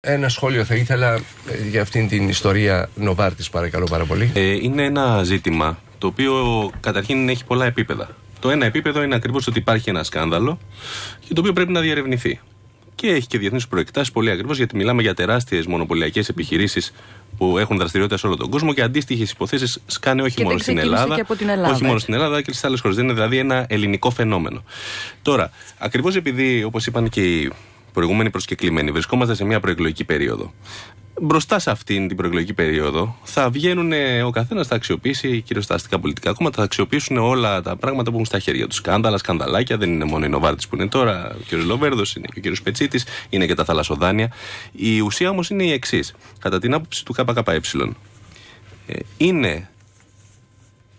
Ένα σχόλιο θα ήθελα ε, για αυτήν την ιστορία Νοβάρτη, παρακαλώ πάρα πολύ. Ε, είναι ένα ζήτημα το οποίο καταρχήν έχει πολλά επίπεδα. Το ένα επίπεδο είναι ακριβώς ότι υπάρχει ένα σκάνδαλο και το οποίο πρέπει να διερευνηθεί. Και έχει και διεθνείς προεκτάσεις πολύ ακριβώς, γιατί μιλάμε για τεράστιες μονοπωλιακές επιχειρήσεις που έχουν δραστηριότητα σε όλο τον κόσμο και αντίστοιχες υποθέσεις σκάνε όχι μόνο στην Ελλάδα, και από την Ελλάδα. Όχι μόνο στην Ελλάδα και στις άλλες χώρες. Δεν είναι δηλαδή ένα ελληνικό φαινόμενο. Τώρα, ακριβώς επειδή, όπως είπαν και οι προηγούμενη προσκεκλημένη. Βρισκόμαστε σε μια προεκλογική περίοδο. Μπροστά σε αυτήν την προεκλογική περίοδο θα βγαίνουν ο καθένας, θα αξιοποιήσει, κυρίω τα αστικά πολιτικά κόμματα, θα αξιοποιήσουν όλα τα πράγματα που έχουν στα χέρια τους. Σκάνδαλα, σκανδαλάκια, δεν είναι μόνο η Νοβάρτης που είναι τώρα, ο κ. Λοβέρδος, είναι και ο κ. Πετσίτης, είναι και τα θαλασσοδάνεια. Η ουσία όμως είναι η εξής. Κατά την άποψη του ΚΚΕ, ε, είναι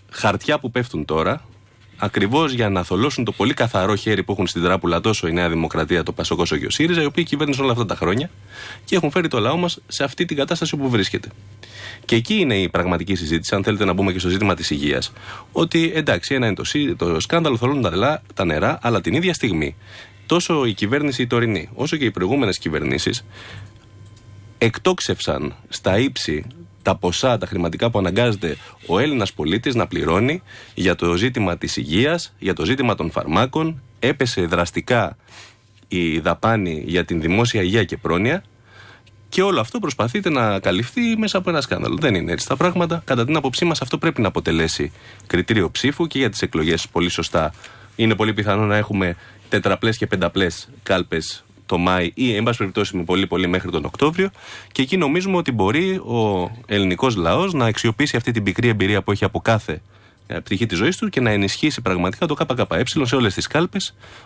χαρτιά που πέφτουν τώρα ακριβώς για να θολώσουν το πολύ καθαρό χέρι που έχουν στην τράπουλα τόσο η Νέα Δημοκρατία, το Πασόκο όσο και ο ΣΥΡΙΖΑ, οι οποίοι κυβέρνησαν όλα αυτά τα χρόνια και έχουν φέρει το λαό μας σε αυτή την κατάσταση που βρίσκεται. Και εκεί είναι η πραγματική συζήτηση, αν θέλετε να μπούμε και στο ζήτημα της υγείας. Ότι εντάξει, ένα είναι το, σκάνδαλο, θολώνουν τα, τα νερά, αλλά την ίδια στιγμή τόσο η κυβέρνηση η τωρινή, όσο και οι προηγούμενες κυβερνήσεις εκτόξευσαν στα ύψη τα ποσά, τα χρηματικά που αναγκάζεται ο Έλληνας πολίτης να πληρώνει για το ζήτημα της υγείας, για το ζήτημα των φαρμάκων. Έπεσε δραστικά η δαπάνη για την δημόσια υγεία και πρόνοια. Και όλο αυτό προσπαθείτε να καλυφθεί μέσα από ένα σκάνδαλο. Δεν είναι έτσι τα πράγματα. Κατά την άποψή μας, αυτό πρέπει να αποτελέσει κριτήριο ψήφου και για τις εκλογές. Πολύ σωστά. Είναι πολύ πιθανό να έχουμε τετραπλές και πενταπλές κάλπες το Μάη ή εν πάση περιπτώσει με πολύ πολύ μέχρι τον Οκτώβριο και εκεί νομίζουμε ότι μπορεί ο ελληνικός λαός να αξιοποιήσει αυτή την πικρή εμπειρία που έχει από κάθε ε, πτυχή της ζωής του και να ενισχύσει πραγματικά το ΚΚΕ σε όλες τις κάλπες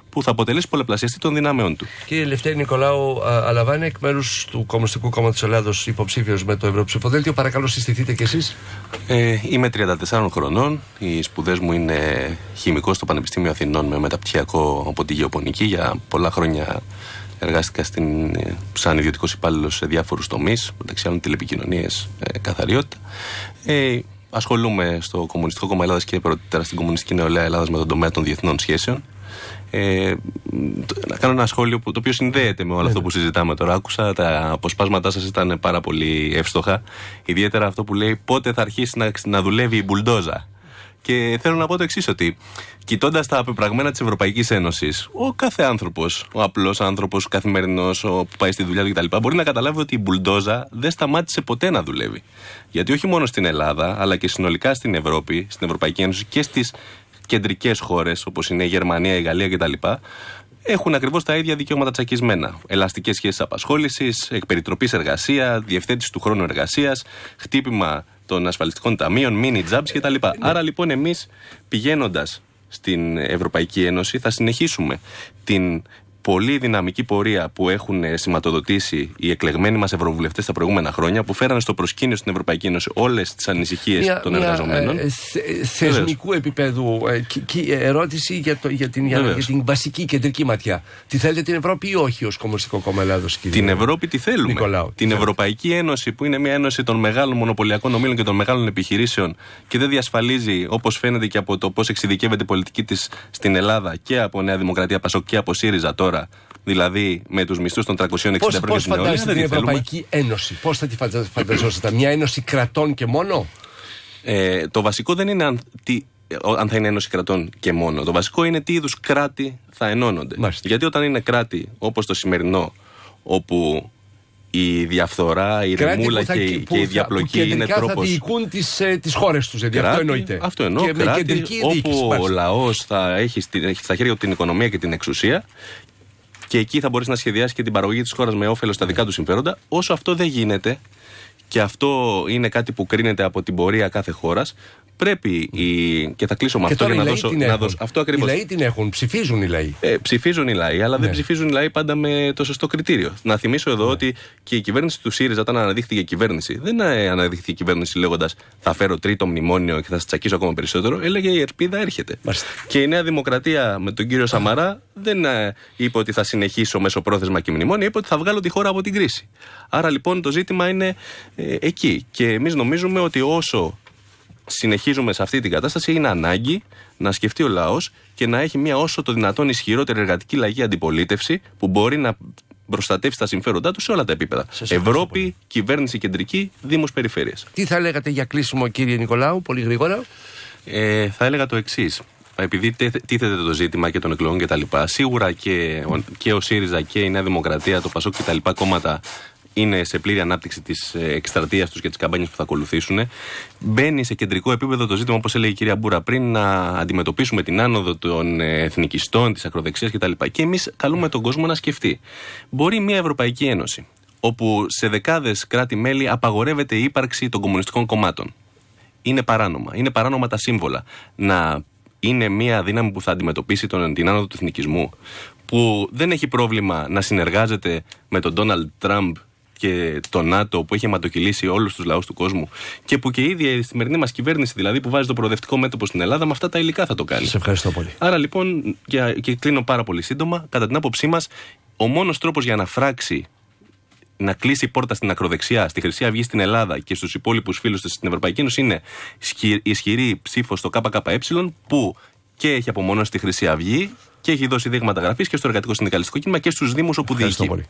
που θα αποτελέσει πολλαπλασιαστή των δυνάμεών του. Κύριε Λευτέρη Νικολάου αλαμβάνει εκ μέρους του Κομμουνιστικού Κόμματος Ελλάδος, υποψήφιος με το Ευρωψηφοδέλτιο, παρακαλώ συστηθείτε κι εσείς. Ε, είμαι 34 χρονών. Οι σπουδές μου είναι χημικό στο Πανεπιστήμιο Αθηνών με μεταπτυχιακό από τη γεωπονική για πολλά χρόνια Εργάστηκα στην, ε, σαν ιδιωτικός υπάλληλος σε διάφορους τομείς, μεταξύ άλλων τηλεπικοινωνίες, ε, καθαριότητα. Ε, ασχολούμαι στο Κομμουνιστικό Κόμμα Ελλάδας και πρωτότερα στην Κομμουνιστική Νεολαία Ελλάδας με τον τομέα των διεθνών σχέσεων. Ε, να κάνω ένα σχόλιο που, το οποίο συνδέεται με όλο αυτό ναι. που συζητάμε τώρα. Άκουσα τα αποσπάσματά σας ήταν πάρα πολύ εύστοχα. Ιδιαίτερα αυτό που λέει πότε θα αρχίσει να, να δουλεύει η μπουλντόζα. Και θέλω να πω το εξής, ότι κοιτώντας τα απεπραγμένα της Ευρωπαϊκής Ένωσης, ο κάθε άνθρωπος, ο απλός άνθρωπος, ο καθημερινός, ο που πάει στη δουλειά του κτλ., μπορεί να καταλάβει ότι η μπουλντόζα δεν σταμάτησε ποτέ να δουλεύει. Γιατί όχι μόνο στην Ελλάδα, αλλά και συνολικά στην Ευρώπη, στην Ευρωπαϊκή Ένωση και στις κεντρικές χώρες, όπως είναι η Γερμανία, η Γαλλία κτλ., έχουν ακριβώς τα ίδια δικαιώματα τσακισμένα. Ελαστικές σχέσεις απασχόλησης, εκπεριτροπής εργασία, διευθέτηση του χρόνου εργασίας, χτύπημα των ασφαλιστικών ταμείων, mini jobs ε, κτλ. Ναι. Άρα λοιπόν εμείς πηγαίνοντας στην Ευρωπαϊκή Ένωση θα συνεχίσουμε την πολύ δυναμική πορεία που έχουν σηματοδοτήσει οι εκλεγμένοι μας ευρωβουλευτές τα προηγούμενα χρόνια, που φέρανε στο προσκήνιο στην Ευρωπαϊκή Ένωση όλες τις ανησυχίες των εργαζομένων. Ε, θε, θεσμικού επίπεδου ε, και, και ε, ερώτηση για, το, για, την, για, για, την βασική κεντρική ματιά. Τη θέλετε την Ευρώπη ή όχι ως Κομμουνιστικό Κόμμα Ελλάδος, κύριε Την Ευρώπη τη θέλουμε. Νικολάου, την θέλετε. Ευρωπαϊκή Ένωση, που είναι μια ένωση των μεγάλων μονοπωλιακών ομίλων και των μεγάλων επιχειρήσεων και δεν διασφαλίζει, όπως φαίνεται και από το πώς εξειδικεύεται η πολιτική της στην Ελλάδα και από Νέα Δημοκρατία Πασό και από ΣΥΡΙΖΑ τώρα τώρα. Δηλαδή με τους μισθούς των 360 ευρώ για την Ελλάδα. την Ευρωπαϊκή Ένωση, πώς θα τη φανταζόσατε μια ένωση κρατών και μόνο. Ε, το βασικό δεν είναι αν, τι, αν θα είναι ένωση κρατών και μόνο. Το βασικό είναι τι είδους κράτη θα ενώνονται. Μάλιστα. Γιατί όταν είναι κράτη όπως το σημερινό, όπου η διαφθορά, η κράτη ρεμούλα θα, και, η διαπλοκή που είναι τρόπο. Θα διοικούν τις ε, τις χώρες τους, δηλαδή. Κράτη, αυτό εννοείται. Αυτό εννοώ. όπου ο λαός θα έχει στα χέρια του την οικονομία και την εξουσία και εκεί θα μπορείς να σχεδιάσεις και την παραγωγή της χώρας με όφελος στα δικά του συμφέροντα. Όσο αυτό δεν γίνεται, και αυτό είναι κάτι που κρίνεται από την πορεία κάθε χώρας, πρέπει η... και θα κλείσω με αυτό για να δώσω. Την να δώσω αυτό ακριβώς. Οι λαοί την έχουν, ψηφίζουν οι λαοί. Ε, ψηφίζουν οι λαοί, αλλά ναι. δεν ψηφίζουν οι λαοί πάντα με το σωστό κριτήριο. Να θυμίσω εδώ ναι. ότι και η κυβέρνηση του ΣΥΡΙΖΑ, όταν αναδείχθηκε κυβέρνηση, δεν ε, αναδείχθηκε η κυβέρνηση λέγοντας Θα φέρω τρίτο μνημόνιο και θα σας τσακίσω ακόμα περισσότερο. Έλεγε Η Ερπίδα έρχεται. Μάλιστα. Και η Νέα Δημοκρατία με τον κύριο Σαμαρά δεν ε, είπε ότι θα συνεχίσω μέσω πρόθεσμα και μνημόνιο, είπε ότι θα βγάλω τη χώρα από την κρίση. Άρα λοιπόν το ζήτημα είναι ε, εκεί. Και εμείς νομίζουμε ότι όσο συνεχίζουμε σε αυτή την κατάσταση, είναι ανάγκη να σκεφτεί ο λαός και να έχει μια όσο το δυνατόν ισχυρότερη εργατική λαϊκή αντιπολίτευση που μπορεί να προστατεύσει τα συμφέροντά του σε όλα τα επίπεδα. Ευρώπη, κυβέρνηση κεντρική, Δήμος Περιφέρειας. Τι θα λέγατε για κλείσιμο, κύριε Νικολάου, πολύ γρήγορα. Ε, θα έλεγα το εξής. Επειδή τίθεται το ζήτημα και των εκλογών κτλ., σίγουρα και, και ο ΣΥΡΙΖΑ και η Νέα Δημοκρατία, το ΠΑΣΟΚ κτλ. κόμματα είναι σε πλήρη ανάπτυξη της ε, εκστρατείας τους και τη καμπάνια που θα ακολουθήσουν. Μπαίνει σε κεντρικό επίπεδο το ζήτημα, όπως έλεγε η κυρία Μπούρα πριν, να αντιμετωπίσουμε την άνοδο των ε, εθνικιστών, της ακροδεξία κτλ. Και, εμείς καλούμε τον κόσμο να σκεφτεί. Μπορεί μια Ευρωπαϊκή Ένωση, όπου σε δεκάδες κράτη-μέλη απαγορεύεται η ύπαρξη των κομμουνιστικών κομμάτων. Είναι παράνομα. Είναι παράνομα τα σύμβολα. Να είναι μια δύναμη που θα αντιμετωπίσει τον, την άνοδο του εθνικισμού, που δεν έχει πρόβλημα να συνεργάζεται με τον Ντόναλντ Τραμπ και το ΝΑΤΟ που έχει αιματοκυλήσει όλους τους λαούς του κόσμου και που και η ίδια η σημερινή μας κυβέρνηση, δηλαδή που βάζει το προοδευτικό μέτωπο στην Ελλάδα, με αυτά τα υλικά θα το κάνει. Σε ευχαριστώ πολύ. Άρα λοιπόν, και, και κλείνω πάρα πολύ σύντομα, κατά την άποψή μας, ο μόνος τρόπος για να φράξει να κλείσει η πόρτα στην ακροδεξιά, στη Χρυσή Αυγή στην Ελλάδα και στους υπόλοιπους φίλους της στην Ευρωπαϊκή Ένωση είναι ισχυρή ψήφος στο ΚΚΕ που και έχει απομονώσει τη Χρυσή Αυγή και έχει δώσει δείγματα γραφής και στο εργατικό συνδικαλιστικό κίνημα και στους Δήμους όπου διοικεί.